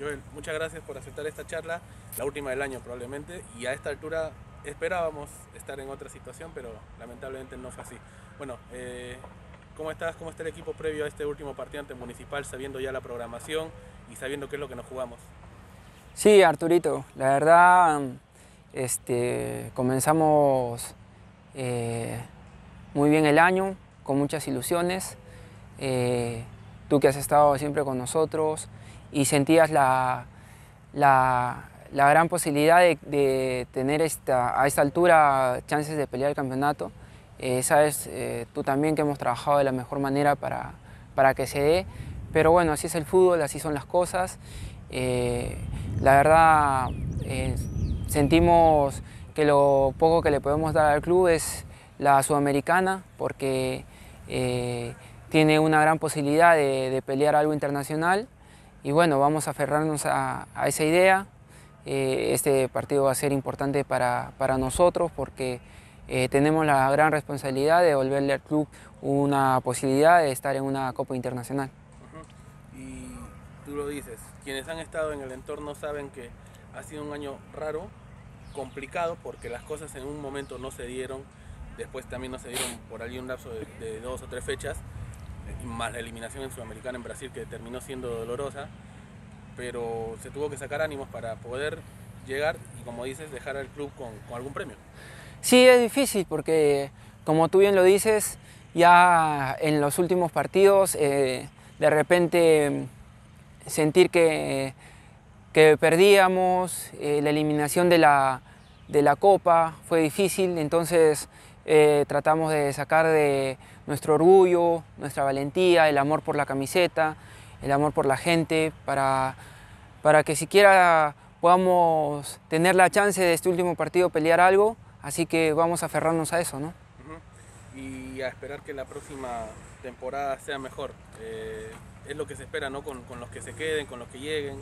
Joel, muchas gracias por aceptar esta charla, la última del año probablemente, y a esta altura esperábamos estar en otra situación, pero lamentablemente no fue así. Bueno, eh, ¿cómo estás? ¿Cómo está el equipo previo a este último partido ante Municipal, sabiendo ya la programación y sabiendo qué es lo que nos jugamos? Sí, Arturito, la verdad, este, comenzamos eh, muy bien el año, con muchas ilusiones. Eh, tú que has estado siempre con nosotros, y sentías la, la, la gran posibilidad de, de, tener esta, a esta altura chances de pelear el campeonato. Eh, sabes eh, tú también que hemos trabajado de la mejor manera para, para que se dé, pero bueno, así es el fútbol, así son las cosas. Eh, la verdad, eh, sentimos que lo poco que le podemos dar al club es la sudamericana, porque tiene una gran posibilidad de, de pelear algo internacional y bueno, vamos a aferrarnos a, esa idea. Eh, este partido va a ser importante para, nosotros porque eh, tenemos la gran responsabilidad de volverle al club una posibilidad de estar en una Copa Internacional. Y tú lo dices, quienes han estado en el entorno saben que ha sido un año raro, complicado, porque las cosas en un momento no se dieron, después también no se dieron por allí un lapso de dos o tres fechas más la eliminación en Sudamericana en Brasil que terminó siendo dolorosa, pero se tuvo que sacar ánimos para poder llegar y como dices, dejar al club con, algún premio. Sí, es difícil porque como tú bien lo dices, ya en los últimos partidos eh, de repente sentir que, perdíamos, eh, la eliminación de la, de la Copa fue difícil, entonces eh, tratamos de sacar de nuestro orgullo, nuestra valentía, el amor por la camiseta, el amor por la gente, para, para que siquiera podamos tener la chance de este último partido pelear algo, así que vamos a aferrarnos a eso, ¿no? Y a esperar que la próxima temporada sea mejor. Eh, es lo que se espera, ¿no? Con, los que se queden, con los que lleguen.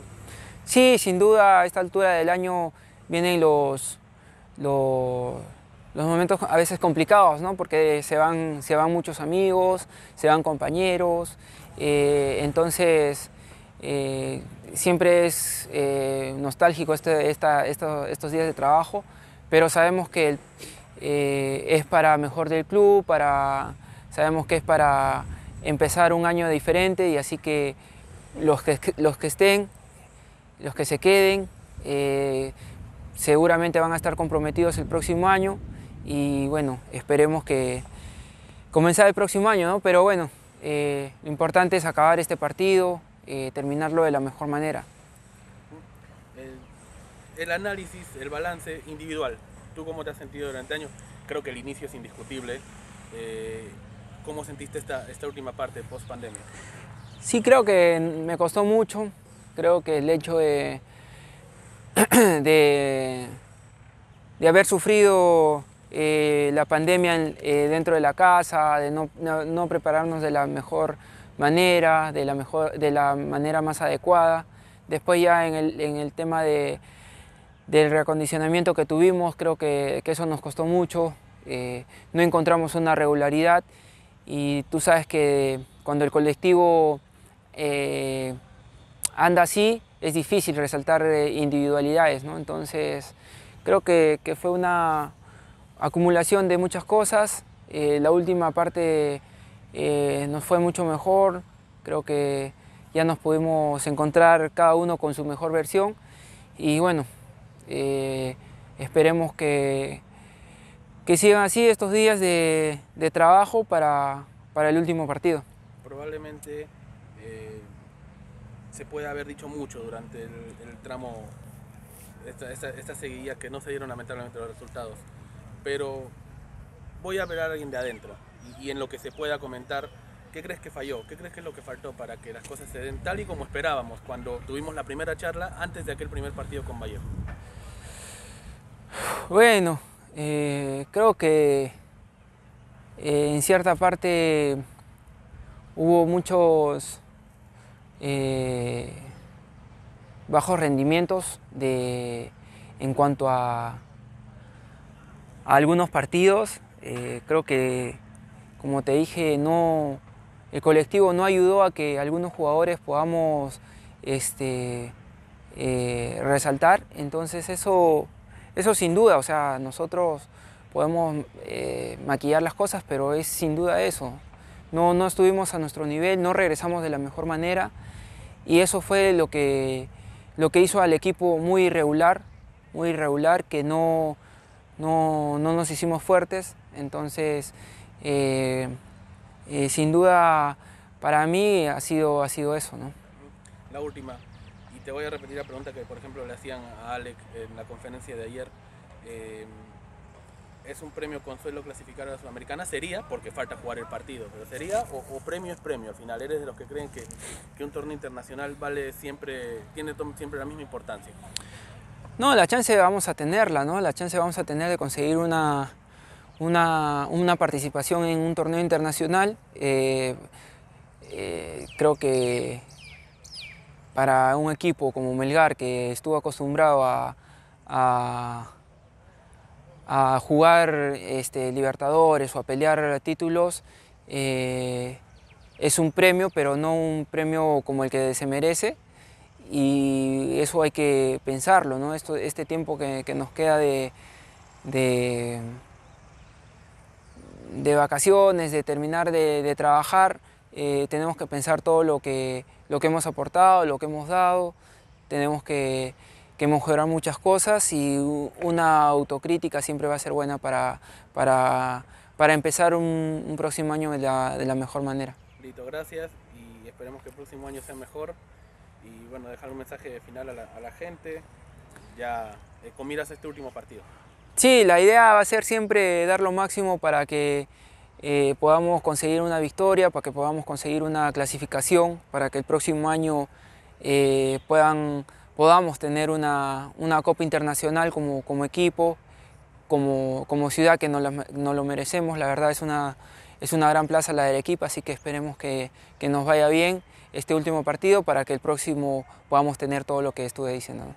Sí, sin duda, a esta altura del año vienen los los momentos a veces complicados, ¿no? porque se van, se van muchos amigos, se van compañeros, eh, entonces eh, siempre es eh, nostálgico este, estos días de trabajo, pero sabemos que es para mejor del club, para, sabemos que es para empezar un año diferente y así que los que, los que estén, los que se queden, seguramente van a estar comprometidos el próximo año y bueno, esperemos que comenzar el próximo año, ¿no? Pero bueno, eh, lo importante es acabar este partido, eh, terminarlo de la mejor manera. El, análisis, el balance individual, ¿tú cómo te has sentido durante años? Creo que el inicio es indiscutible. Eh, ¿Cómo sentiste esta, esta última parte post pandemia? Sí, creo que me costó mucho. Creo que el hecho de, de, de haber sufrido eh, la pandemia eh, dentro de la casa, de no, prepararnos de la mejor manera, de la, mejor, de la manera más adecuada. Después ya en el, tema de, del reacondicionamiento que tuvimos, creo que, eso nos costó mucho, eh, no encontramos una regularidad y tú sabes que cuando el colectivo anda así, es difícil resaltar individualidades, ¿no? Entonces, creo que fue una, acumulación de muchas cosas. Eh, la última parte eh, nos fue mucho mejor, creo que ya nos pudimos encontrar cada uno con su mejor versión y bueno, eh, esperemos que, que sigan así estos días de, trabajo para, el último partido. Probablemente se puede haber dicho mucho durante el, tramo, esta, esta, que no se dieron lamentablemente los resultados pero voy a ver a alguien de adentro y, en lo que se pueda comentar, ¿qué crees que falló? ¿Qué crees que es lo que faltó para que las cosas se den tal y como esperábamos cuando tuvimos la primera charla antes de aquel primer partido con Vallejo? Bueno, eh, creo que eh, en cierta parte hubo muchos eh, bajos rendimientos de, en cuanto a a algunos partidos. Eh, creo que, como te dije, no, el colectivo no ayudó a que algunos jugadores podamos este, eh, resaltar. Entonces eso, eso sin duda, o sea, nosotros podemos eh, maquillar las cosas, pero es sin duda eso. No, no estuvimos a nuestro nivel, no regresamos de la mejor manera y eso fue lo que, lo que hizo al equipo muy irregular, muy irregular, que no, no, no nos hicimos fuertes, entonces eh, eh, sin duda para mí ha sido, ha sido eso. La última, y te voy a repetir la pregunta que por ejemplo le hacían a Alec en la conferencia de ayer. Eh, ¿Es un premio consuelo clasificar a la Sudamericana? Sería, porque falta jugar el partido, pero sería, o, o premio es premio, al final eres de los que creen que, que un torneo internacional vale siempre, tiene siempre la misma importancia. No, la chance vamos a tenerla, ¿no? La chance vamos a tener de conseguir una, participación en un torneo internacional. Eh, eh, creo que para un equipo como Melgar, que estuvo acostumbrado a, jugar este, Libertadores o a pelear títulos, eh, es un premio, pero no un premio como el que se merece y eso hay que pensarlo, ¿no? este tiempo que, nos queda de, vacaciones, de terminar de, trabajar, eh, tenemos que pensar todo lo que, lo que hemos aportado, lo que hemos dado, tenemos que, mejorar muchas cosas y una autocrítica siempre va a ser buena para, empezar un, próximo año de la, mejor manera. Lito, gracias y esperemos que el próximo año sea mejor y bueno, dejar un mensaje final a la, gente, ya eh, con miras este último partido. Sí, la idea va a ser siempre dar lo máximo para que eh, podamos conseguir una victoria, para que podamos conseguir una clasificación, para que el próximo año eh, podamos tener una, una Copa Internacional como, equipo, como, ciudad que nos, lo merecemos. La verdad es una, gran plaza la del equipo así que esperemos que nos vaya bien este último partido para que el próximo podamos tener todo lo que estuve diciendo.